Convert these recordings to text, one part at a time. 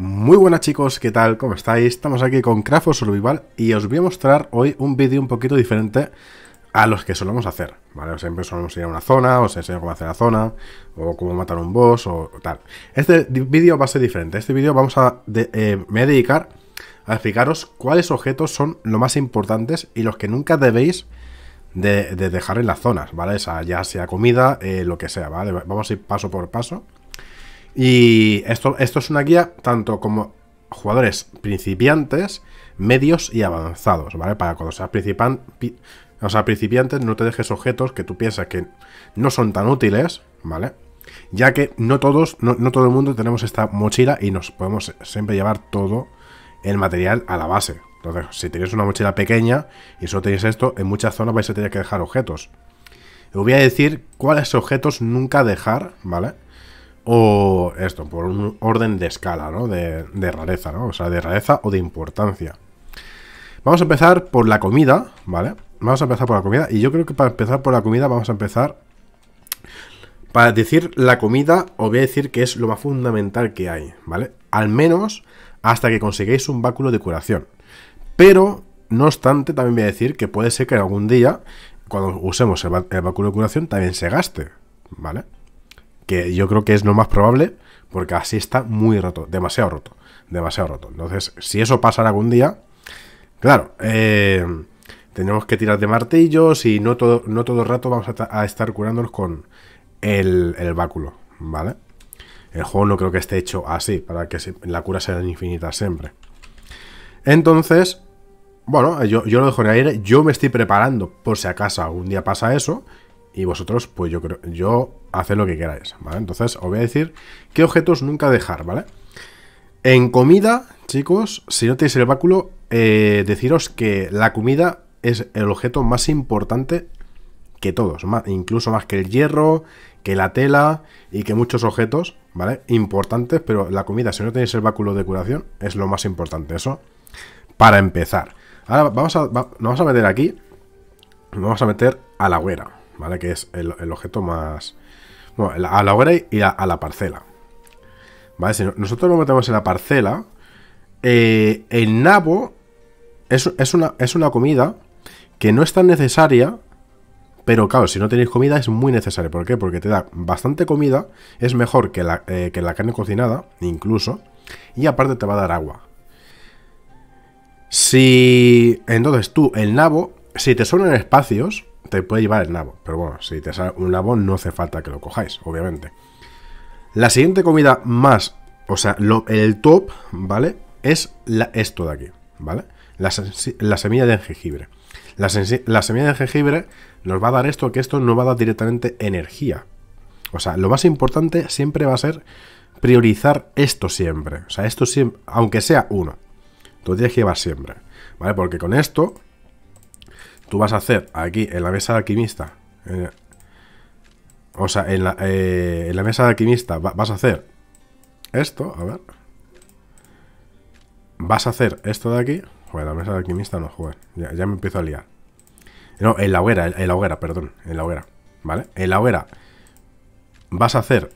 Muy buenas chicos, ¿qué tal? ¿Cómo estáis? Estamos aquí con Craft Survival y os voy a mostrar hoy un vídeo un poquito diferente a los que solemos hacer, ¿vale? siempre solemos ir a una zona, os enseño cómo hacer la zona, o cómo matar un boss, o tal. Este vídeo va a ser diferente, este vídeo vamos a... Eh, me voy a dedicar a explicaros cuáles objetos son lo más importantes y los que nunca debéis de, dejar en las zonas, ¿vale? ya sea comida, eh, lo que sea, ¿vale? Vamos a ir paso por paso y esto, esto es una guía tanto como jugadores principiantes, medios y avanzados, ¿vale? Para cuando seas principiante, principiantes no te dejes objetos que tú piensas que no son tan útiles, ¿vale? Ya que no todos, no, todo el mundo tenemos esta mochila y nos podemos siempre llevar todo el material a la base. Entonces, si tienes una mochila pequeña y solo tenéis esto, en muchas zonas vais a tener que dejar objetos. Os voy a decir cuáles objetos nunca dejar, ¿vale? vale o esto, por un orden de escala, ¿no? De, rareza, ¿no? O sea, de rareza o de importancia. Vamos a empezar por la comida, ¿vale? Vamos a empezar por la comida. Y yo creo que para empezar por la comida vamos a empezar... Para decir la comida, os voy a decir que es lo más fundamental que hay, ¿vale? Al menos hasta que consigáis un báculo de curación. Pero, no obstante, también voy a decir que puede ser que algún día, cuando usemos el báculo de curación, también se gaste, ¿vale? que yo creo que es lo más probable, porque así está muy roto, demasiado roto, demasiado roto. Entonces, si eso pasara algún día, claro, eh, tenemos que tirar de martillos y no todo, no todo el rato vamos a, estar curándonos con el, báculo, ¿vale? El juego no creo que esté hecho así, para que la cura sea infinita siempre. Entonces, bueno, yo, yo lo dejo en aire, yo me estoy preparando por si acaso algún día pasa eso, y vosotros, pues yo creo, yo hacer lo que queráis, ¿vale? Entonces os voy a decir qué objetos nunca dejar, ¿vale? En comida, chicos, si no tenéis el báculo, eh, deciros que la comida es el objeto más importante que todos, incluso más que el hierro, que la tela y que muchos objetos, ¿vale? Importantes, pero la comida, si no tenéis el báculo de curación, es lo más importante, eso, para empezar. Ahora vamos a, vamos a meter aquí, vamos a meter a la güera, ¿vale? Que es el objeto más, a la hora y a, la parcela. ¿Vale? Si nosotros nos metemos en la parcela, eh, el nabo es, es, una, es una comida que no es tan necesaria, pero claro, si no tenéis comida es muy necesaria. ¿Por qué? Porque te da bastante comida, es mejor que la, eh, que la carne cocinada, incluso, y aparte te va a dar agua. Si entonces tú, el nabo, si te sobran espacios, te puede llevar el nabo. Pero bueno, si te sale un nabo no hace falta que lo cojáis, obviamente. La siguiente comida más, o sea, el top, ¿vale? Es la, esto de aquí, ¿vale? La, semilla de jengibre. La, semilla de jengibre nos va a dar esto, que esto nos va a dar directamente energía. O sea, lo más importante siempre va a ser priorizar esto siempre. O sea, esto siempre, aunque sea uno, tú tienes que llevar siempre, ¿vale? Porque con esto tú vas a hacer aquí en la mesa de alquimista, eh, o sea, eh, en la, mesa de alquimista vas a hacer esto, a ver, vas a hacer esto de aquí, joder, la mesa de alquimista no, joder, ya, me empiezo a liar. No, en la hoguera, en, la hoguera, perdón, en la hoguera, ¿vale? En la hoguera vas a hacer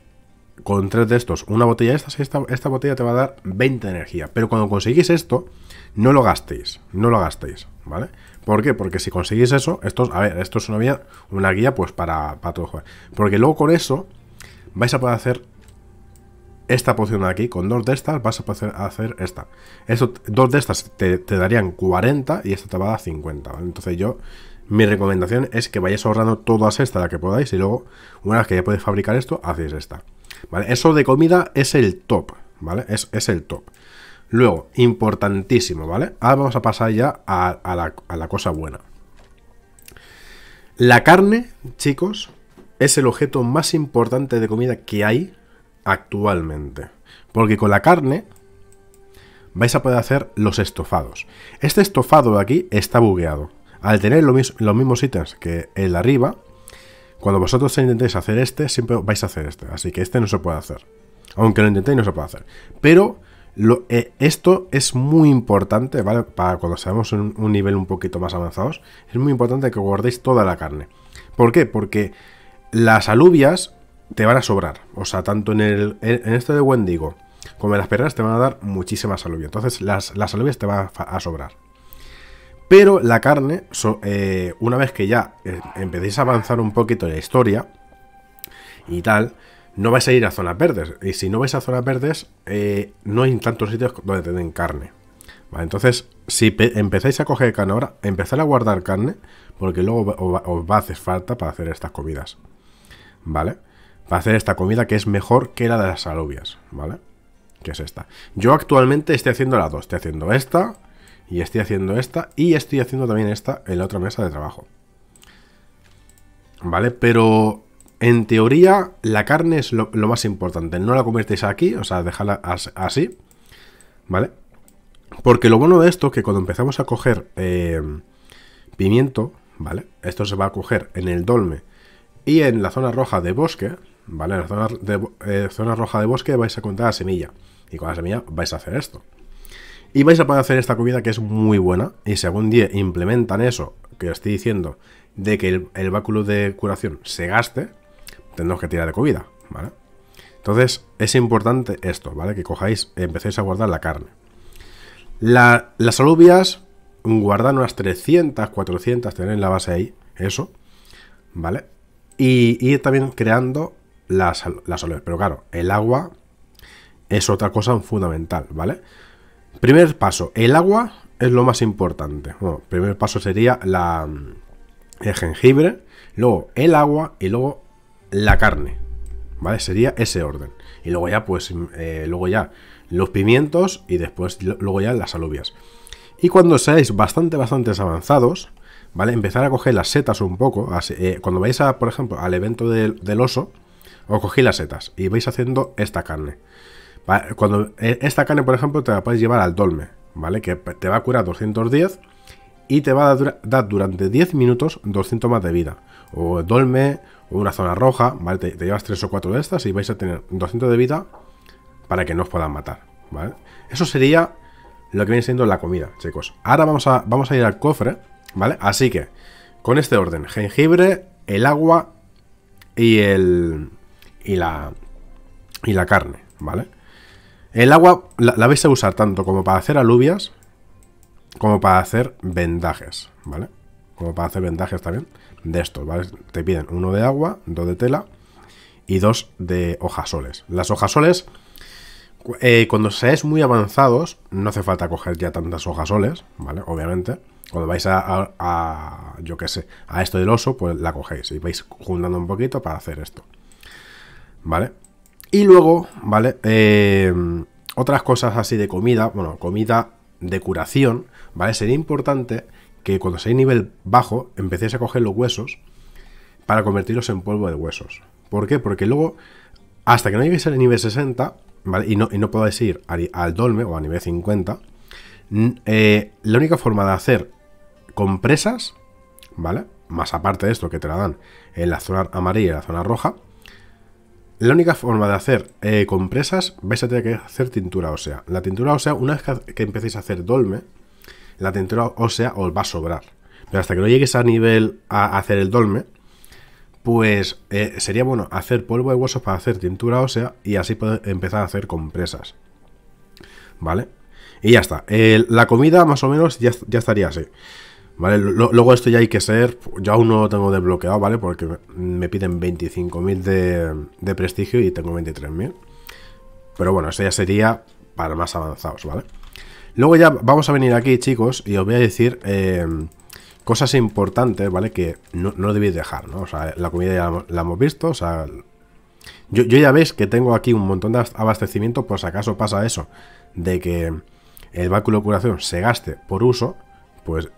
con tres de estos una botella de estas, esta, esta botella te va a dar 20 de energía. Pero cuando conseguís esto, no lo gastéis, no lo gastéis, ¿vale? ¿Por qué? Porque si conseguís eso, esto, esto es una guía, una guía pues para, para todo jugar. Porque luego con eso vais a poder hacer esta poción de aquí, con dos de estas vas a poder hacer esta. dos de estas te, darían 40 y esta te va a dar 50, Entonces yo, mi recomendación es que vayáis ahorrando todas estas la que podáis y luego, una vez que ya podéis fabricar esto, hacéis esta. Eso de comida es el top, ¿vale? Es, es el top. Luego, importantísimo, ¿vale? Ahora vamos a pasar ya a, la, cosa buena. La carne, chicos, es el objeto más importante de comida que hay actualmente. Porque con la carne vais a poder hacer los estofados. Este estofado de aquí está bugueado. Al tener los mismos ítems que el arriba, cuando vosotros intentéis hacer este, siempre vais a hacer este. Así que este no se puede hacer. Aunque lo intentéis, no se puede hacer. Pero lo, eh, esto es muy importante, ¿vale? Para cuando seamos en un nivel un poquito más avanzados, es muy importante que guardéis toda la carne. ¿Por qué? Porque las alubias te van a sobrar. O sea, tanto en, el, este de Wendigo como en las perras te van a dar muchísimas alubias. Entonces, las, las alubias te van a, sobrar. Pero la carne, eh, una vez que ya eh, empecéis a avanzar un poquito en la historia y tal, no vais a ir a zonas verdes. Y si no vais a zonas verdes, eh, no hay tantos sitios donde te den carne. entonces, si empezáis a coger carne ahora, empezar a guardar carne, porque luego os va a hacer falta para hacer estas comidas. ¿Vale? Para hacer esta comida que es mejor que la de las alubias, ¿vale? Que es esta. Yo actualmente estoy haciendo las dos. Estoy haciendo esta, y estoy haciendo esta, y estoy haciendo también esta en la otra mesa de trabajo. ¿Vale? Pero en teoría, la carne es lo, más importante. No la convertéis aquí, o sea, dejarla así, ¿vale? Porque lo bueno de esto es que cuando empezamos a coger eh, pimiento, ¿vale? Esto se va a coger en el dolme y en la zona roja de bosque, ¿vale? En la zona, eh, zona roja de bosque vais a contar la semilla. Y con la semilla vais a hacer esto. Y vais a poder hacer esta comida que es muy buena. Y si algún día implementan eso que os estoy diciendo, de que el báculo de curación se gaste, tenemos que tirar de comida, ¿vale? Entonces, es importante esto, ¿vale? Que cojáis, empecéis a guardar la carne. las alubias, guardan unas 300, 400, tener la base ahí, eso, ¿vale? Y también creando las, las alubias. Pero claro, el agua es otra cosa fundamental, ¿vale? Primer paso, el agua es lo más importante. primer paso sería la, el jengibre, luego el agua y luego la carne. ¿Vale? Sería ese orden. Y luego ya, pues, mm, eh, luego ya los pimientos y después luego ya las alubias. Y cuando seáis bastante, bastante avanzados, ¿vale? Empezar a coger las setas un poco. Eh, cuando vais, a, por ejemplo, al evento del, oso, os cogí las setas y vais haciendo esta carne. Cuando eh, esta carne, por ejemplo, te la podéis llevar al dolme, ¿vale? Que te va a curar 210 y te va a dar, durante 10 minutos 200 más de vida. O dolme, o una zona roja, ¿vale? Te, llevas 3 o 4 de estas y vais a tener 200 de vida para que no os puedan matar, ¿vale? Eso sería lo que viene siendo la comida, chicos. Ahora vamos a, vamos a ir al cofre, ¿vale? Así que, con este orden, jengibre, el agua y el... y la... y la carne, ¿vale? El agua la, la vais a usar tanto como para hacer alubias, como para hacer vendajes, ¿vale? Como para hacer vendajes también de estos, ¿vale? Te piden uno de agua, dos de tela y dos de hojasoles. Las hojasoles, eh, cuando seáis muy avanzados, no hace falta coger ya tantas hojasoles, ¿vale? Obviamente. Cuando vais a, yo qué sé, a esto del oso, pues la cogéis y vais juntando un poquito para hacer esto. ¿Vale? Y luego, ¿vale? Eh, otras cosas así de comida, bueno, comida de curación, ¿vale? Sería importante que cuando sea nivel bajo empecéis a coger los huesos para convertirlos en polvo de huesos. ¿Por qué? Porque luego, hasta que no lleguéis al nivel 60, ¿vale? Y no, y no podáis ir al, dolme o a nivel 50, eh, la única forma de hacer compresas, ¿vale? Más aparte de esto que te la dan en la zona amarilla y la zona roja, la única forma de hacer eh, compresas vais a tener que hacer tintura ósea. La tintura ósea, una vez que empecéis a hacer dolme, la tintura ósea os va a sobrar. Pero hasta que no llegues a nivel a hacer el dolme, pues eh, sería bueno hacer polvo de hueso para hacer tintura ósea y así poder empezar a hacer compresas. ¿Vale? Y ya está. la comida más o menos ya, estaría así. ¿Vale? luego esto ya hay que ser... Yo aún no lo tengo desbloqueado, ¿vale? Porque me piden 25.000 de, de prestigio y tengo 23.000. Pero bueno, eso ya sería para más avanzados, ¿vale? Luego ya vamos a venir aquí, chicos, y os voy a decir eh, cosas importantes, ¿vale? Que no, debéis dejar, ¿no? O sea, la comida ya la, hemos visto, o sea... Yo, ya veis que tengo aquí un montón de abastecimiento por si acaso pasa eso, de que el báculo de curación se gaste por uso, pues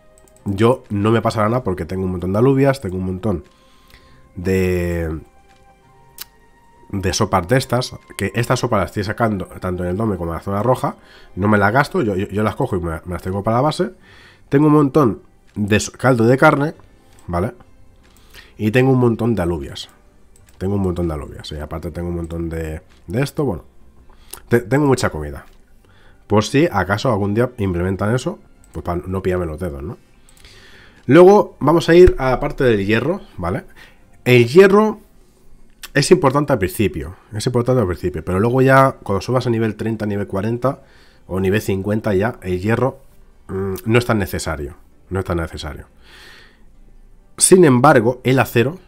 yo no me pasará nada porque tengo un montón de alubias, tengo un montón de de sopas de estas, que estas sopas las estoy sacando tanto en el dome como en la zona roja, no me la gasto, yo, las cojo y me, las tengo para la base. Tengo un montón de caldo de carne, ¿vale? Y tengo un montón de alubias. Tengo un montón de alubias. Y aparte tengo un montón de, de esto, bueno. tengo mucha comida. Por si acaso algún día implementan eso, pues no pillarme los dedos, ¿no? Luego vamos a ir a la parte del hierro, ¿vale? El hierro es importante al principio, es importante al principio, pero luego ya cuando subas a nivel 30, nivel 40 o nivel 50 ya el hierro mm, no es tan necesario, no es tan necesario. Sin embargo, el acero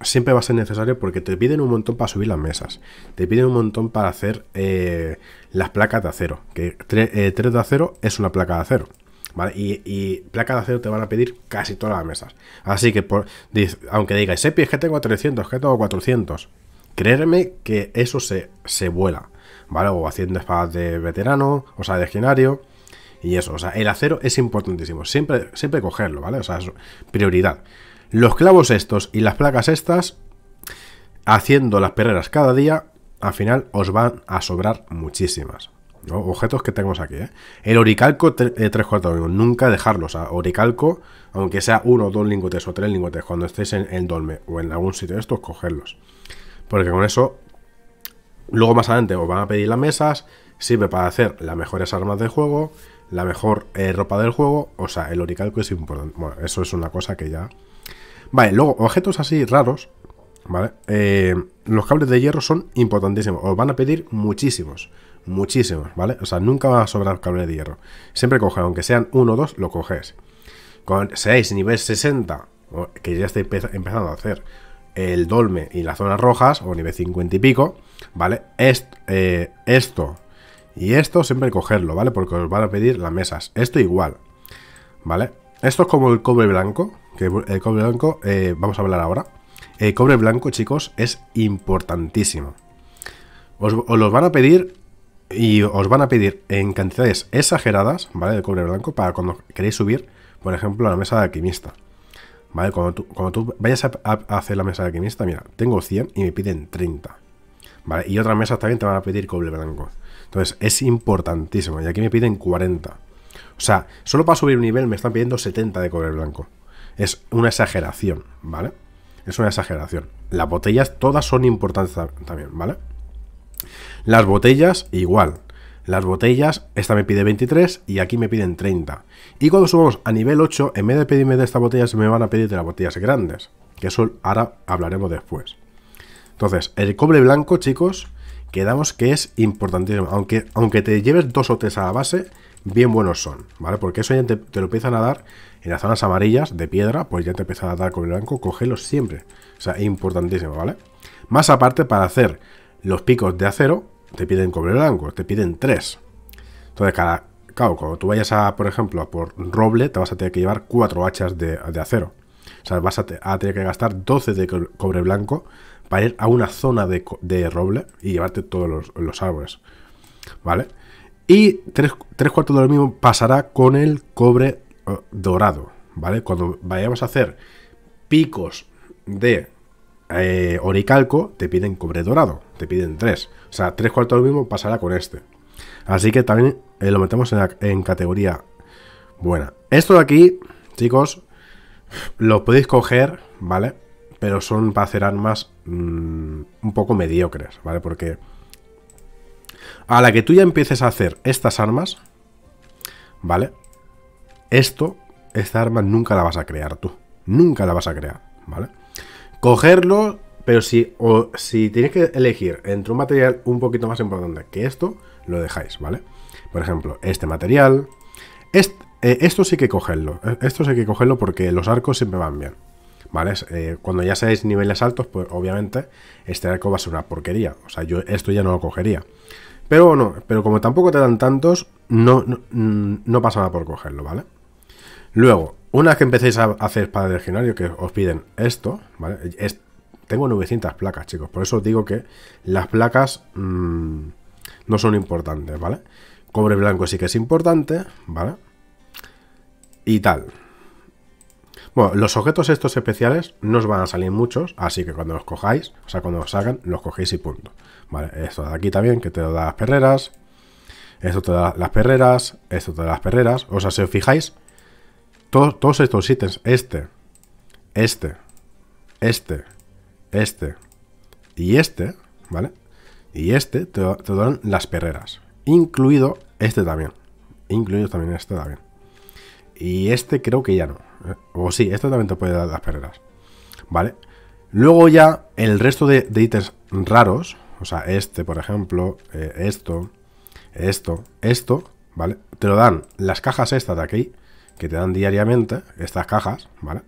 siempre va a ser necesario porque te piden un montón para subir las mesas, te piden un montón para hacer eh, las placas de acero, que 3 eh, de acero es una placa de acero. Y, placas placa de acero te van a pedir casi todas las mesas. Así que, por, aunque digáis, Epi, es que tengo 300, que tengo 400, creerme que eso se, vuela, ¿vale? O haciendo espadas de veterano, o sea, de escenario, y eso, o sea, el acero es importantísimo, siempre, siempre cogerlo, ¿vale? O sea, es prioridad. Los clavos estos y las placas estas, haciendo las perreras cada día, al final os van a sobrar muchísimas. Objetos que tenemos aquí, ¿eh? El oricalco 3 eh, cuartos Nunca dejarlos. O oricalco, aunque sea uno, dos lingotes o tres lingotes, cuando estéis en el dolme o en algún sitio de estos, cogerlos. Porque con eso, luego más adelante os van a pedir las mesas. Sirve para hacer las mejores armas del juego, la mejor eh, ropa del juego. O sea, el oricalco es importante. Bueno, eso es una cosa que ya... Vale, luego, objetos así raros, ¿vale? Eh, los cables de hierro son importantísimos, os van a pedir muchísimos, muchísimos, ¿vale? O sea, nunca va a sobrar cable de hierro. Siempre coge, aunque sean uno o dos, lo coges. Con 6, nivel 60, que ya estáis empezando a hacer el dolme y las zonas rojas, o nivel 50 y pico, ¿vale? Eh, esto y esto siempre cogerlo, ¿vale? Porque os van a pedir las mesas. Esto igual, ¿vale? Esto es como el cobre blanco, que el cobre blanco eh, vamos a hablar ahora. El eh, cobre blanco, chicos, es importantísimo. Os, los van a pedir y os van a pedir en cantidades exageradas, ¿vale? De cobre blanco para cuando queréis subir, por ejemplo, a la mesa de alquimista. ¿Vale? Cuando tú, vayas a, a, hacer la mesa de alquimista, mira, tengo 100 y me piden 30. ¿Vale? Y otras mesas también te van a pedir cobre blanco. Entonces, es importantísimo. Y aquí me piden 40. O sea, solo para subir un nivel me están pidiendo 70 de cobre blanco. Es una exageración, ¿vale? es una exageración. Las botellas todas son importantes también, ¿vale? Las botellas igual. Las botellas, esta me pide 23 y aquí me piden 30. Y cuando subamos a nivel 8, en vez de pedirme de estas botellas, me van a pedir de las botellas grandes. Que eso ahora hablaremos después. Entonces, el cobre blanco, chicos, quedamos que es importantísimo. Aunque, aunque te lleves dos o tres a la base, bien buenos son, ¿vale? Porque eso ya te, lo empiezan a dar en las zonas amarillas de piedra, pues ya te empiezan a dar con el blanco, cogelos siempre. O sea, es importantísimo, ¿vale? Más aparte, para hacer los picos de acero, te piden cobre blanco, te piden tres Entonces, cada, claro, cuando tú vayas a, por ejemplo, a por roble, te vas a tener que llevar cuatro hachas de, acero. O sea, vas a, tener que gastar 12 de cobre blanco para ir a una zona de, roble y llevarte todos los, los árboles. ¿Vale? Y tres, cuartos de lo mismo pasará con el cobre eh, dorado, ¿vale? Cuando vayamos a hacer picos de eh, oricalco, te piden cobre dorado, te piden tres. O sea, tres cuartos de lo mismo pasará con este. Así que también eh, lo metemos en, categoría buena. Esto de aquí, chicos, lo podéis coger, ¿vale? Pero son para hacer armas mm, un poco mediocres, ¿vale? Porque a la que tú ya empieces a hacer estas armas, ¿vale? Esto, esta arma nunca la vas a crear tú. Nunca la vas a crear, ¿vale? Cogerlo, pero si, o, si tienes que elegir entre un material un poquito más importante que esto, lo dejáis, ¿vale? Por ejemplo, este material. Eh, esto sí que cogerlo. E, esto sí que cogerlo porque los arcos siempre van bien. ¿Vale? Eh, cuando ya seáis niveles altos, pues obviamente este arco va a ser una porquería. O sea, yo esto ya no lo cogería. Pero no, pero como tampoco te dan tantos, no, mm, no, pasa nada por cogerlo, ¿vale? Luego, una vez que empecéis a hacer espada de legionario, que os piden esto, ¿vale? Es, tengo 900 placas, chicos, por eso os digo que las placas mm, no son importantes, ¿vale? Cobre blanco sí que es importante, ¿vale? Y tal, bueno, los objetos estos especiales no os van a salir muchos, así que cuando los cojáis, o sea, cuando los sacan, los cogéis y punto. Vale, esto de aquí también, que te lo da las perreras, esto te da las perreras, esto te da las perreras. O sea, si os fijáis, todos, estos ítems, este, este, este, este y este, ¿vale? Y este te, te dan las perreras, incluido este también, incluido también este también. Y este creo que ya no. Eh, o sí, esto también te puede dar las perreras. ¿Vale? Luego ya el resto de, ítems raros, o sea, este, por ejemplo, eh, esto, esto, esto, ¿vale? Te lo dan las cajas estas de aquí, que te dan diariamente, estas cajas, ¿vale?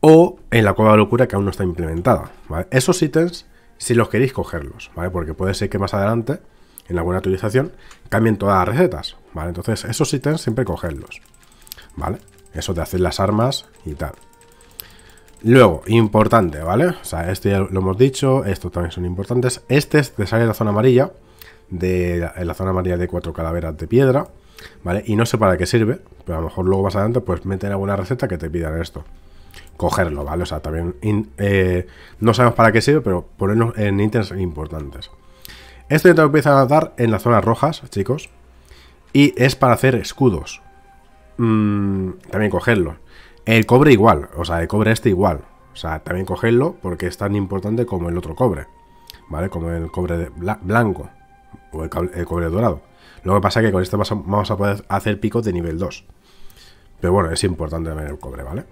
O en la cueva de locura que aún no está implementada, ¿vale? Esos ítems, si los queréis cogerlos, ¿vale? Porque puede ser que más adelante, en alguna actualización, cambien todas las recetas, ¿vale? Entonces, esos ítems siempre cogerlos, ¿vale? Eso te hacer las armas y tal. Luego, importante, ¿vale? O sea, esto ya lo hemos dicho, estos también son importantes. Este es, te sale de la zona amarilla, de la, zona amarilla de cuatro calaveras de piedra, ¿vale? Y no sé para qué sirve, pero a lo mejor luego más adelante pues meten alguna receta que te pidan esto. Cogerlo, ¿vale? O sea, también eh, no sabemos para qué sirve, pero ponernos en ítems importantes. Esto ya te lo a dar en las zonas rojas, chicos. Y es para hacer escudos, Mm, también cogerlo. El cobre igual, o sea, el cobre este igual. O sea, también cogerlo porque es tan importante como el otro cobre, ¿vale? Como el cobre blanco o el, cobre dorado. Lo que pasa es que con este vamos a poder hacer picos de nivel 2. Pero bueno, es importante también el cobre, ¿vale?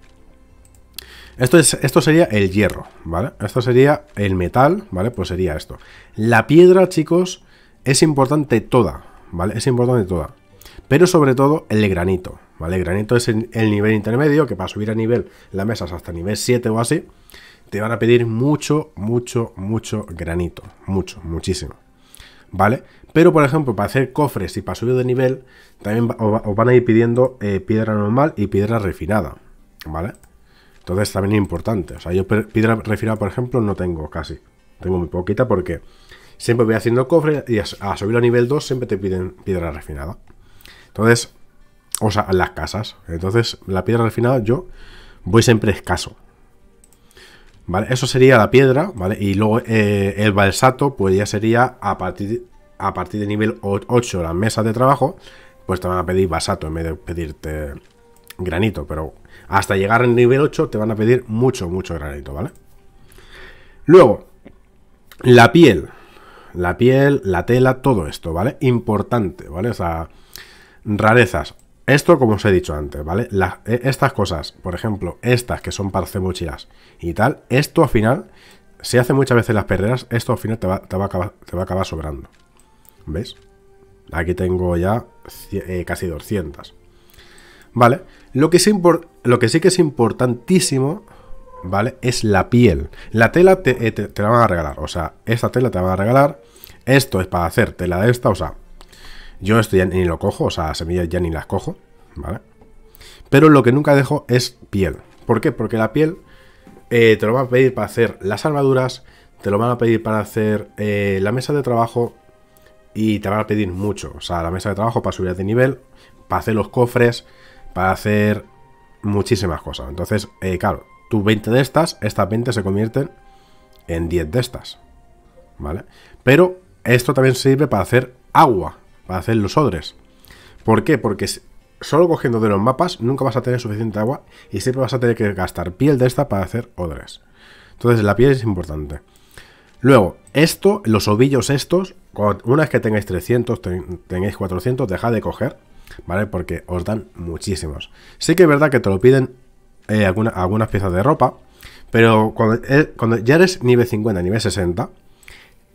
Esto, es, esto sería el hierro, ¿vale? Esto sería el metal, ¿vale? Pues sería esto. La piedra, chicos, es importante toda, ¿vale? Es importante toda. Pero sobre todo el granito, ¿vale? Granito es el nivel intermedio, que para subir a nivel las mesas hasta nivel 7 o así, te van a pedir mucho, mucho, mucho granito. Mucho, muchísimo. ¿Vale? Pero, por ejemplo, para hacer cofres y para subir de nivel, también os van a ir pidiendo eh, piedra normal y piedra refinada. ¿Vale? Entonces también es importante. O sea, yo piedra refinada, por ejemplo, no tengo casi. Tengo muy poquita porque siempre voy haciendo cofres y a, subir a nivel 2 siempre te piden piedra refinada. Entonces, o sea, las casas. Entonces, la piedra refinada yo voy siempre escaso. ¿Vale? Eso sería la piedra, ¿vale? Y luego eh, el balsato, pues ya sería a partir, a partir de nivel 8, las mesas de trabajo, pues te van a pedir balsato en vez de pedirte granito, pero hasta llegar al nivel 8 te van a pedir mucho, mucho granito, ¿vale? Luego, la piel, la piel, la tela, todo esto, ¿vale? Importante, ¿vale? O sea, rarezas. Esto, como os he dicho antes, ¿vale? E, estas cosas, por ejemplo, estas que son para hacer mochilas y tal, esto al final, se hace muchas veces las perreras, esto al final te va, a, acabar, sobrando. ¿Ves? Aquí tengo ya eh, casi 200. ¿Vale? Lo que, lo que sí que es importantísimo, ¿vale? Es la piel. La tela eh, te, te la van a regalar, o sea, esta tela te la van a regalar. Esto es para hacer tela de esta, o sea, yo esto ya ni lo cojo, o sea, semillas ya ni las cojo, ¿vale? Pero lo que nunca dejo es piel. ¿Por qué? Porque la piel eh, te lo van a pedir para hacer las armaduras, te lo van a pedir para hacer eh, la mesa de trabajo y te van a pedir mucho. O sea, la mesa de trabajo para subir de nivel, para hacer los cofres, para hacer muchísimas cosas. Entonces, eh, claro, tus 20 de estas, estas 20 se convierten en 10 de estas. ¿Vale? Pero esto también sirve para hacer agua hacer los odres. ¿Por qué? Porque solo cogiendo de los mapas nunca vas a tener suficiente agua y siempre vas a tener que gastar piel de esta para hacer odres. Entonces la piel es importante. Luego, esto, los ovillos estos, una vez que tengáis 300, tengáis 400, dejad de coger, ¿vale? Porque os dan muchísimos. Sí que es verdad que te lo piden eh, algunas piezas de ropa, pero cuando, eh, cuando ya eres nivel 50, nivel 60,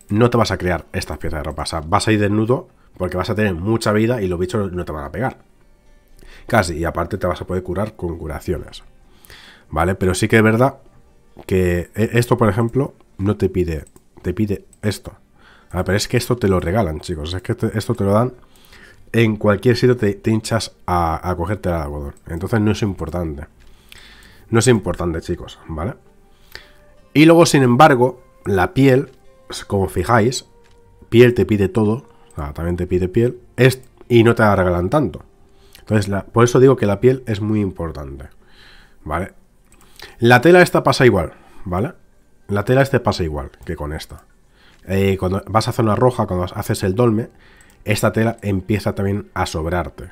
no te vas a crear estas piezas de ropa. O sea, vas a ir desnudo porque vas a tener mucha vida y los bichos no te van a pegar. Casi. Y aparte te vas a poder curar con curaciones. ¿Vale? Pero sí que es verdad que e, esto, por ejemplo, no te pide. Te pide esto. pero es que esto te lo regalan, chicos. Es que esto te lo dan. En cualquier sitio te, hinchas a, cogerte el algodón. Entonces no es importante. No es importante, chicos, ¿vale? Y luego, sin embargo, la piel, como fijáis, piel te pide todo, también te pide piel es, y no te regalan tanto. Entonces, por eso digo que la piel es muy importante. ¿Vale? La tela esta pasa igual, ¿vale? La tela este pasa igual que con esta. Eh, cuando vas a zona roja, cuando haces el dolme, esta tela empieza también a sobrarte.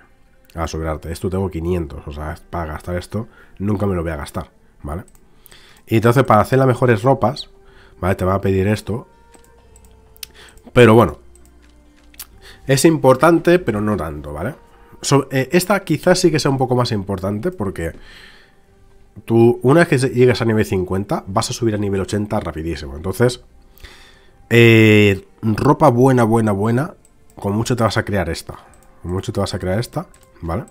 A sobrarte. Esto tengo 500, o sea, para gastar esto nunca me lo voy a gastar, ¿vale? Y entonces para hacer las mejores ropas, ¿vale? Te va a pedir esto. Pero bueno, es importante, pero no tanto, ¿vale? Eh, esta quizás sí que sea un poco más importante porque tú, una vez que llegas a nivel 50, vas a subir a nivel 80 rapidísimo. Entonces, eh, ropa buena, buena, buena, con mucho te vas a crear esta. Con mucho te vas a crear esta, ¿vale?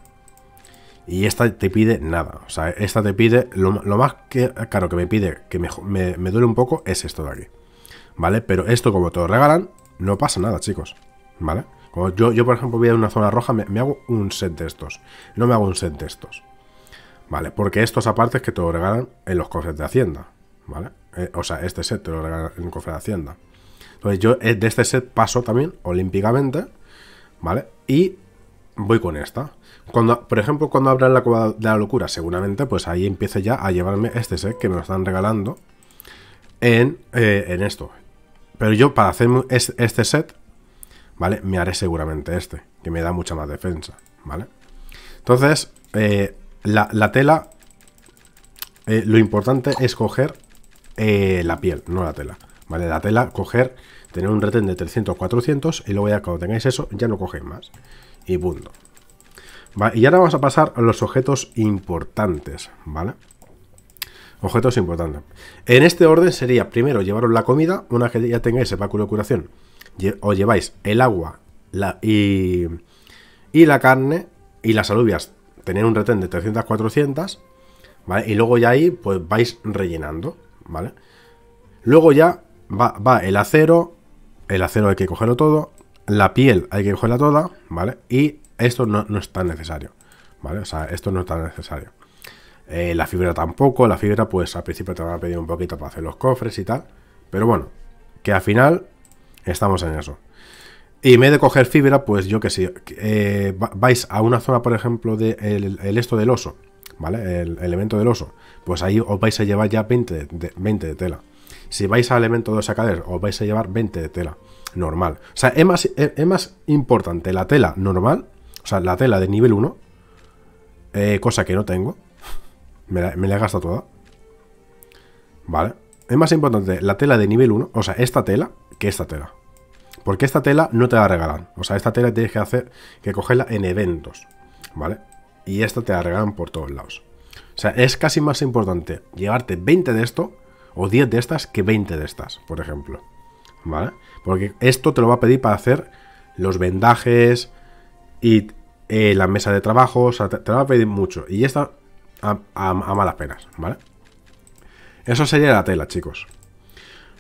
Y esta te pide nada. O sea, esta te pide. Lo, más que, caro que me pide, que me, me, duele un poco, es esto de aquí. ¿Vale? Pero esto, como te regalan, no pasa nada, chicos. ¿Vale? yo, yo, por ejemplo, voy a una zona roja, me, hago un set de estos. No me hago un set de estos. ¿Vale? Porque estos aparte es que te lo regalan en los cofres de Hacienda. ¿Vale? Eh, o sea, este set te lo regalan en el cofre de Hacienda. Entonces yo eh, de este set paso también olímpicamente. ¿Vale? Y voy con esta. Cuando, por ejemplo, cuando abra la cueva de la locura, seguramente pues ahí empiece ya a llevarme este set que me lo están regalando en, eh, en esto. Pero yo para hacer este set ¿vale? Me haré seguramente este, que me da mucha más defensa, ¿vale? Entonces, eh, la, la, tela, eh, lo importante es coger eh, la piel, no la tela, ¿vale? La tela, coger, tener un retén de 300, 400 y luego ya cuando tengáis eso, ya no cogéis más. Y punto. Y ahora vamos a pasar a los objetos importantes, ¿vale? Objetos importantes. En este orden sería primero llevaros la comida, una que ya tengáis el báculo de curación os lleváis el agua la, y, y la carne y las alubias tener un retén de 300, 400, ¿vale? Y luego ya ahí, pues vais rellenando, ¿vale? Luego ya va, va, el acero, el acero hay que cogerlo todo, la piel hay que cogerla toda, ¿vale? Y esto no, es tan necesario, ¿vale? O sea, esto no es tan necesario. Eh, la fibra tampoco, la fibra pues al principio te van a pedir un poquito para hacer los cofres y tal, pero bueno, que al final Estamos en eso. Y me de coger fibra, pues yo que sé, eh, vais a una zona, por ejemplo, de el, esto del oso, ¿vale? El, elemento del oso. Pues ahí os vais a llevar ya 20 de, 20 de tela. Si vais al elemento de sacar os vais a llevar 20 de tela normal. O sea, es más, más importante la tela normal, o sea, la tela de nivel 1, eh, cosa que no tengo. Me la, me la he gastado toda. Vale es más importante la tela de nivel 1, o sea, esta tela, que esta tela. Porque esta tela no te la regalan. O sea, esta tela tienes que hacer que cogerla en eventos, ¿vale? Y esta te la regalan por todos lados. O sea, es casi más importante llevarte 20 de esto o 10 de estas que 20 de estas, por ejemplo. ¿Vale? Porque esto te lo va a pedir para hacer los vendajes y eh, la mesa de trabajo. O sea, te, lo va a pedir mucho. Y esta a, a malas penas, ¿vale? Eso sería la tela, chicos.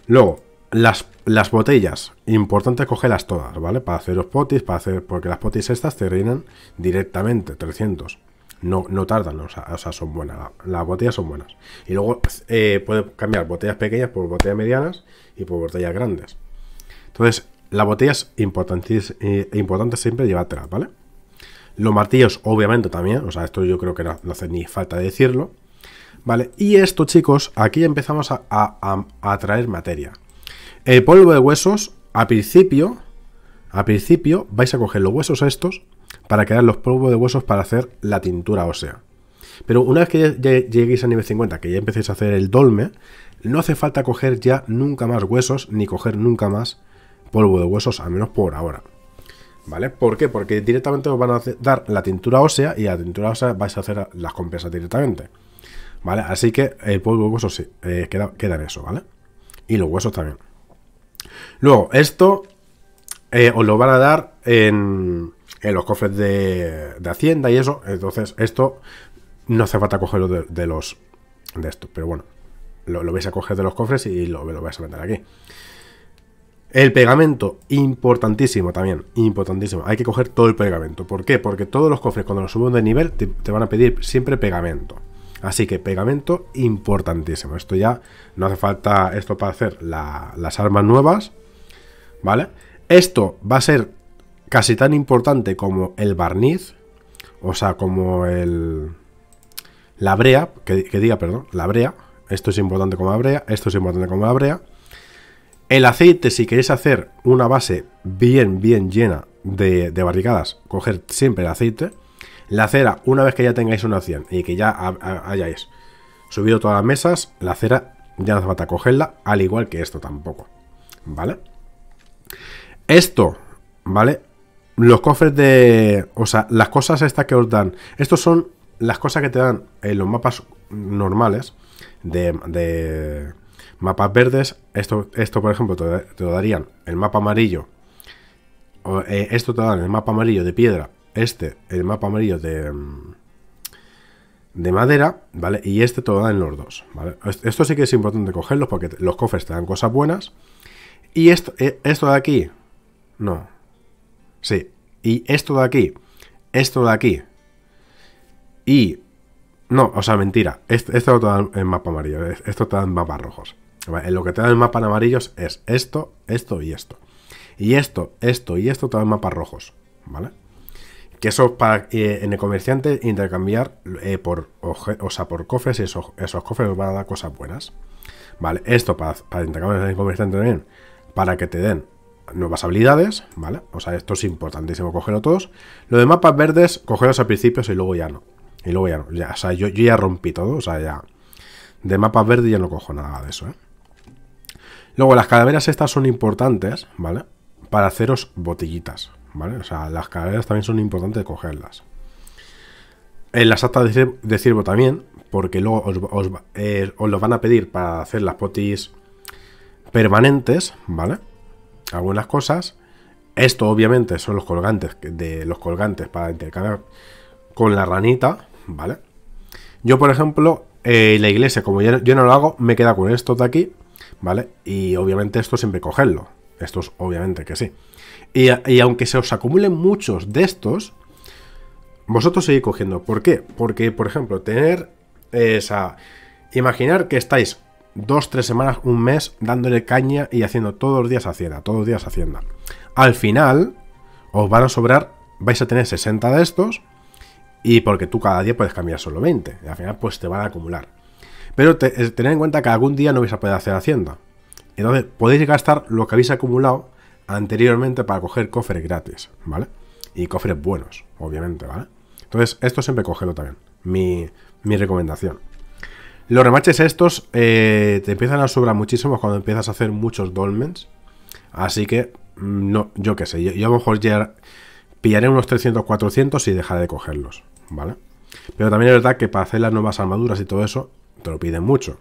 Luego, las, las botellas. Importante cogerlas todas, ¿vale? Para hacer los potis, para hacer... Porque las potis estas te reinan directamente, 300. No, no tardan, o sea, son buenas. Las botellas son buenas. Y luego eh, puede cambiar botellas pequeñas por botellas medianas y por botellas grandes. Entonces, las botellas importantes, eh, importante siempre llevártelas, ¿vale? Los martillos, obviamente, también. O sea, esto yo creo que no, hace ni falta decirlo. ¿vale? Y esto, chicos, aquí empezamos a, atraer traer materia. El polvo de huesos, a principio, a principio vais a coger los huesos estos para crear los polvos de huesos para hacer la tintura ósea. Pero una vez que lleguéis a nivel 50, que ya empecéis a hacer el dolme, no hace falta coger ya nunca más huesos, ni coger nunca más polvo de huesos, al menos por ahora. ¿Vale? ¿Por qué? Porque directamente os van a dar la tintura ósea y a la tintura ósea vais a hacer las compensas directamente. ¿vale? Así que el polvo de huesos sí, eh, queda, en eso, ¿vale? Y los huesos también. Luego, esto eh, os lo van a dar en, los cofres de, Hacienda y eso. Entonces, esto no hace falta cogerlo de, los... de estos, pero bueno. Lo, vais a coger de los cofres y lo, lo vais a vender aquí. El pegamento, importantísimo también, importantísimo. Hay que coger todo el pegamento. ¿Por qué? Porque todos los cofres cuando los subimos de nivel te van a pedir siempre pegamento. Así que pegamento importantísimo. Esto ya no hace falta esto para hacer las armas nuevas. ¿Vale? Esto va a ser casi tan importante como el barniz. O sea, como el... La brea, que, diga, perdón, la brea. Esto es importante como la brea, esto es importante como la brea. El aceite, si queréis hacer una base bien, bien llena de, de, barricadas, coger siempre el aceite. La cera, una vez que ya tengáis una opción y que ya hayáis subido todas las mesas, la cera ya no va a cogerla, al igual que esto tampoco. ¿Vale? Esto, ¿vale? Los cofres de... O sea, las cosas estas que os dan. Estos son las cosas que te dan en los mapas normales de, mapas verdes. Esto, esto, por ejemplo, te, darían el mapa amarillo. Eh, esto te dan el mapa amarillo de piedra este, el mapa amarillo de, mm, de madera, ¿vale? Y este todo en los dos, ¿vale? Esto sí que es importante cogerlos porque los cofres te dan cosas buenas. Y esto, e-, esto de aquí, no. Sí, y esto de aquí, esto de aquí. Y... No, o sea, mentira. Esto, esto te da en mapa amarillo, esto te dan mapas rojos. Lo que te da en mapas amarillos es esto, esto y esto. Y esto, esto y esto te dan mapas rojos, ¿vale? Que eso para eh, en el comerciante intercambiar eh, por, o por cofres y esos, esos cofres os van a dar cosas buenas. Vale, esto para, para intercambiar en el comerciante también, para que te den nuevas habilidades, ¿vale? O sea, esto es importantísimo, cogerlo todos. Lo de mapas verdes, cogerlos al principio y luego ya no. Y luego ya no. yo, ya rompí todo, o sea, ya... De mapas verdes ya no cojo nada de eso, ¿eh? Luego, las calaveras estas son importantes, ¿vale? Para haceros botellitas, o sea, las carreras también son importantes cogerlas. En las actas de, también, porque luego eh, os, lo van a pedir para hacer las potis permanentes, ¿vale? Algunas cosas. Esto obviamente son los colgantes de los colgantes para intercalar con la ranita, ¿vale? Yo, por ejemplo, eh, la iglesia, como yo, no lo hago, me queda con esto de aquí, ¿vale? Y obviamente esto siempre cogerlo. esto es obviamente que sí. Y, aunque se os acumulen muchos de estos, vosotros seguís cogiendo. ¿Por qué? Porque, por ejemplo, tener esa... Imaginar que estáis dos, tres semanas, un mes dándole caña y haciendo todos los días hacienda, todos los días hacienda. Al final, os van a sobrar, vais a tener 60 de estos y porque tú cada día puedes cambiar solo 20. al final, pues te van a acumular. Pero eh, tener en cuenta que algún día no vais a poder hacer hacienda. Entonces, podéis gastar lo que habéis acumulado anteriormente para coger cofres gratis, ¿vale? Y cofres buenos, obviamente, ¿vale? Entonces, esto siempre cógelo también. Mi, mi recomendación. Los remaches estos eh, te empiezan a sobrar muchísimo cuando empiezas a hacer muchos dolmens. Así que, mm, no, yo qué sé, yo, yo, a lo mejor ya pillaré unos 300, 400 y dejaré de cogerlos, ¿vale? Pero también es verdad que para hacer las nuevas armaduras y todo eso, te lo piden mucho.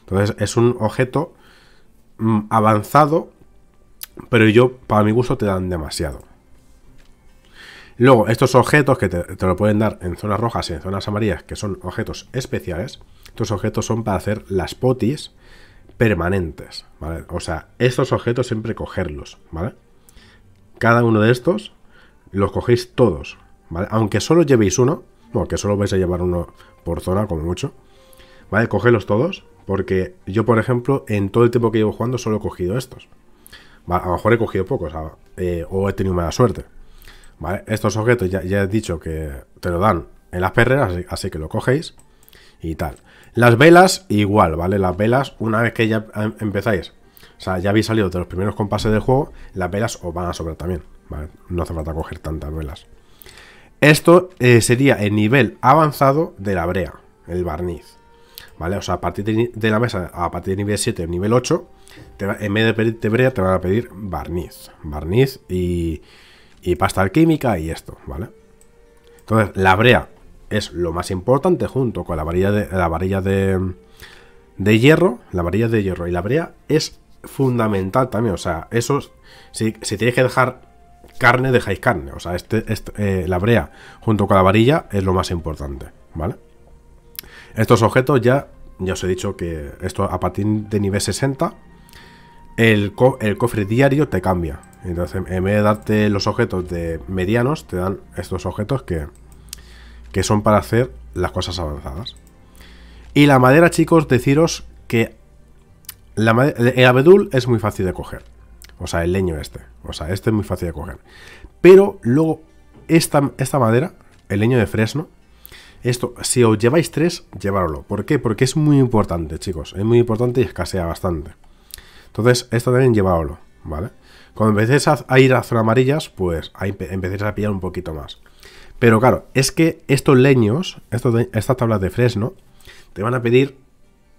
Entonces, es un objeto mm, avanzado pero yo, para mi gusto, te dan demasiado. Luego, estos objetos que te, lo pueden dar en zonas rojas y en zonas amarillas, que son objetos especiales, estos objetos son para hacer las potis permanentes, ¿vale? O sea, estos objetos siempre cogerlos, ¿vale? Cada uno de estos los cogéis todos, Aunque solo llevéis uno, o que solo vais a llevar uno por zona, como mucho, ¿vale? todos, porque yo, por ejemplo, en todo el tiempo que llevo jugando solo he cogido estos. A lo mejor he cogido pocos eh, o, he tenido mala suerte. Estos objetos ya, he dicho que te lo dan en las perreras, así, que lo cogéis y tal. Las velas, igual, ¿vale? Las velas, una vez que ya em, empezáis, o sea, ya habéis salido de los primeros compases del juego, las velas os van a sobrar también, No hace falta coger tantas velas. Esto eh, sería el nivel avanzado de la brea, el barniz, ¿vale? O sea, a partir de la mesa, a partir de nivel 7, nivel 8, en vez de pedirte brea, te van a pedir barniz. Barniz y, pasta alquímica y esto, ¿vale? Entonces, la brea es lo más importante junto con la varilla de, la varilla de, hierro, la varilla de hierro y la brea es fundamental también, o sea, eso, si, si tienes que dejar carne, dejáis carne, o sea, este, este eh, la brea junto con la varilla es lo más importante, ¿vale? Estos objetos ya, ya os he dicho que esto a partir de nivel 60, el, cofre diario te cambia. Entonces, en vez de darte los objetos de medianos, te dan estos objetos que, que son para hacer las cosas avanzadas. Y la madera, chicos, deciros que la el abedul es muy fácil de coger. O sea, el leño este. O sea, este es muy fácil de coger. Pero luego, esta madera, el leño de fresno, esto, si os lleváis tres, llevarlo. ¿Por qué? Porque es muy importante, chicos. Es muy importante y escasea bastante. Entonces, esto también llevarlo, ¿vale? Cuando empecéis a, ir a zonas amarillas, pues ahí empecéis a pillar un poquito más. Pero claro, es que estos leños, estos, estas tablas de fresno, te van a pedir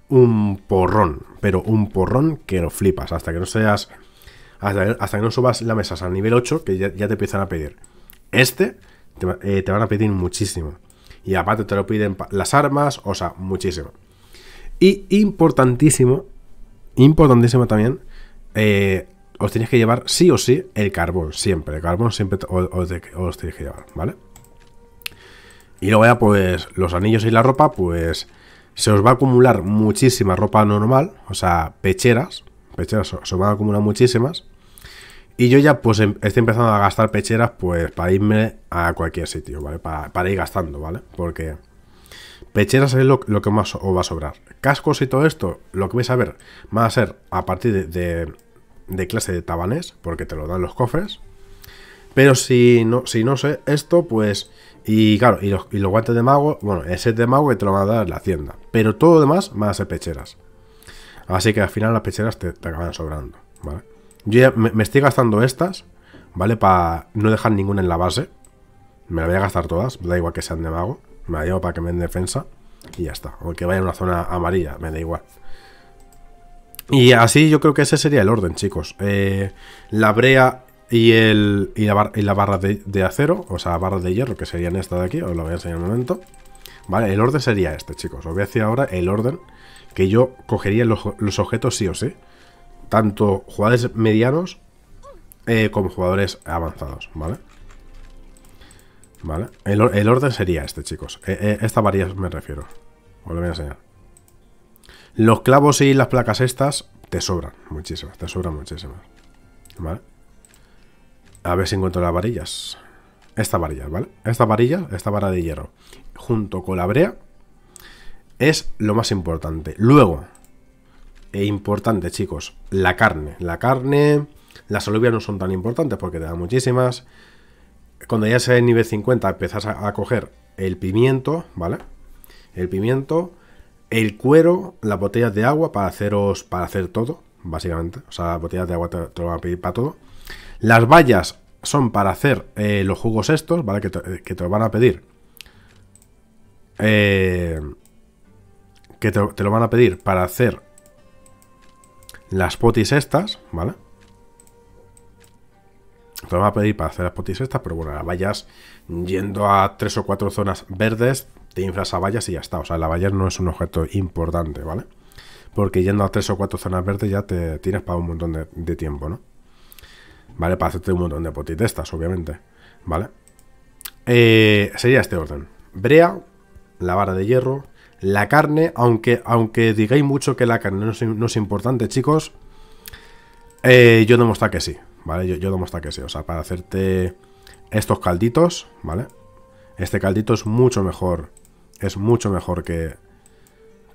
un porrón, pero un porrón que lo flipas, hasta que no seas... Hasta, que no subas la mesa al nivel 8, que ya, te empiezan a pedir. Este, te eh, van a pedir muchísimo y aparte te lo piden las armas, o sea, muchísimo. Y importantísimo, importantísimo también, eh, os tenéis que llevar sí o sí el carbón, siempre. El carbón siempre os, tenéis que llevar, ¿vale? Y luego ya, pues, los anillos y la ropa, pues, se os va a acumular muchísima ropa normal, o sea, pecheras, pecheras se van a acumular muchísimas. Y yo ya pues em, estoy empezando a gastar pecheras pues para irme a cualquier sitio, ¿vale? Para, para ir gastando, ¿vale? Porque pecheras es lo, que más os va a sobrar. Cascos y todo esto, lo que vais a ver, va a ser a partir de, de, clase de tabanes porque te lo dan los cofres. Pero si no, si no sé esto, pues... Y claro, y los, guantes de mago, bueno, ese set de mago que te lo van a dar la hacienda. Pero todo lo demás va a ser pecheras. Así que al final las pecheras te, te acaban sobrando, ¿vale? Yo me, estoy gastando estas, ¿vale? Para no dejar ninguna en la base. Me la voy a gastar todas, da igual que sean de mago. Me la llevo para que me den defensa y ya está. O que vaya a una zona amarilla, me da igual. Y así yo creo que ese sería el orden, chicos. Eh, la brea y, el, y la, barra de, acero, o sea, barra de hierro, que serían estas de aquí, os lo voy a enseñar en un momento. Vale, el orden sería este, chicos. Os voy a decir ahora el orden que yo cogería los, los objetos sí o sí tanto jugadores medianos eh, como jugadores avanzados, ¿vale? Vale, el, orden sería este, chicos. E, e, esta varilla me refiero. Os lo voy a enseñar. Los clavos y las placas estas te sobran muchísimas, te sobran muchísimas. ¿Vale? A ver si encuentro las varillas. Esta varilla, ¿vale? Esta varilla, esta vara de hierro, junto con la brea, es lo más importante. Luego, e importante, chicos, la carne. La carne, las alubias no son tan importantes porque te dan muchísimas. Cuando ya sea el nivel 50 empezás a, coger el pimiento, ¿vale? El pimiento, el cuero, las botellas de agua para haceros, para hacer todo, básicamente. O sea, botellas de agua te, lo van a pedir para todo. Las vallas son para hacer eh, los jugos estos, ¿vale? Que te, eh, lo van a pedir. Eh, que te, lo van a pedir para hacer las potis estas, ¿vale? Te va a pedir para hacer las potis estas, pero bueno, las vallas yendo a tres o cuatro zonas verdes, te inflas a vallas y ya está. O sea, la vallas no es un objeto importante, ¿vale? Porque yendo a tres o cuatro zonas verdes ya te tienes para un montón de, tiempo, ¿no? ¿Vale? Para hacerte un montón de potis estas, obviamente, ¿vale? Eh, sería este orden. Brea, la vara de hierro, la carne, aunque, aunque digáis mucho que la carne no es, importante, chicos, eh, yo demostra que sí, ¿vale? Yo, yo que sí. O sea, para hacerte estos calditos, ¿vale? Este caldito es mucho mejor. Es mucho mejor que,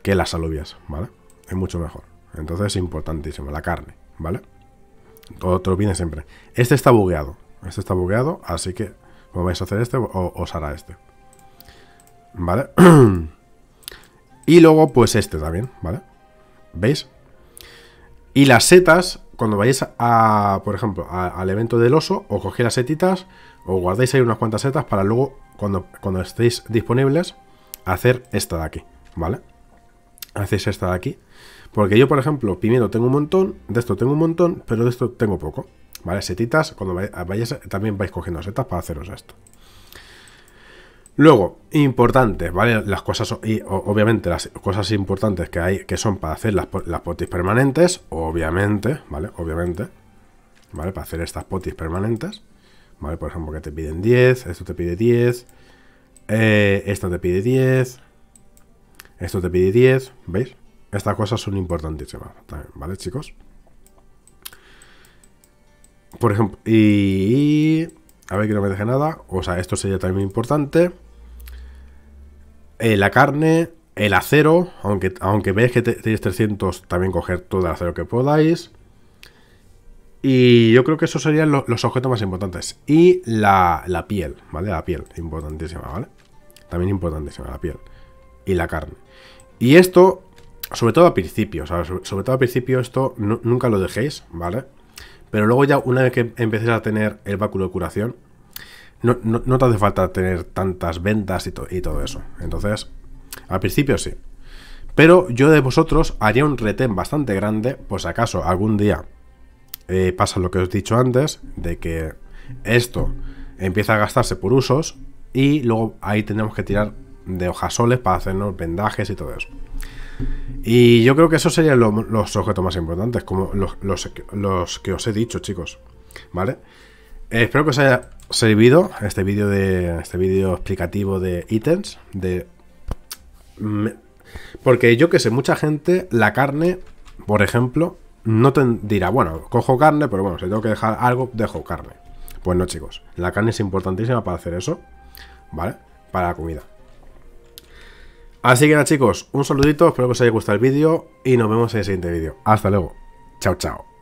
que las alubias, ¿vale? Es mucho mejor. Entonces es importantísimo, la carne, ¿vale? Todo viene siempre. Este está bugueado. Este está bugueado, así que como vais a hacer este, o, os hará este. ¿Vale? Y luego, pues este también, ¿vale? ¿Veis? Y las setas, cuando vayáis a, por ejemplo, al evento del oso, o cogéis las setitas, o guardáis ahí unas cuantas setas para luego, cuando, cuando estéis disponibles, hacer esta de aquí, ¿vale? Hacéis esta de aquí. Porque yo, por ejemplo, pimiento tengo un montón, de esto tengo un montón, pero de esto tengo poco. ¿Vale? Setitas, cuando vayáis, también vais cogiendo setas para haceros esto. Luego, importantes, ¿vale? Las cosas, y obviamente las cosas importantes que hay, que son para hacer las, potis permanentes, obviamente, ¿vale? Obviamente, ¿vale? Para hacer estas potis permanentes, ¿vale? Por ejemplo, que te piden 10, esto te pide 10, eh, esto te pide 10, esto te pide 10, ¿veis? Estas cosas son importantísimas, ¿vale, chicos? Por ejemplo, y... A ver que no me deje nada. O sea, esto sería también importante. Eh, la carne, el acero, aunque, aunque veáis que tenéis 300, también coger todo el acero que podáis. Y yo creo que esos serían los objetos más importantes. Y la, la, piel, ¿vale? La piel, importantísima, ¿vale? También importantísima la piel. Y la carne. Y esto, sobre todo a principio, Sobre, todo al principio esto nunca lo dejéis, ¿vale? Pero luego ya una vez que empecéis a tener el báculo de curación, no, te hace falta tener tantas ventas y, y todo eso. Entonces, al principio sí. Pero yo de vosotros haría un retén bastante grande, pues acaso algún día eh, pasa lo que os he dicho antes, de que esto empieza a gastarse por usos y luego ahí tenemos que tirar de hojasoles para hacernos vendajes y todo eso. Y yo creo que esos serían los objetos más importantes, como los, que os he dicho, chicos. ¿Vale? espero que os haya servido este vídeo de este vídeo explicativo de ítems de porque yo que sé mucha gente la carne por ejemplo no te dirá bueno cojo carne pero bueno si tengo que dejar algo dejo carne pues no chicos la carne es importantísima para hacer eso vale para la comida así que nada chicos un saludito espero que os haya gustado el vídeo y nos vemos en el siguiente vídeo hasta luego chao chao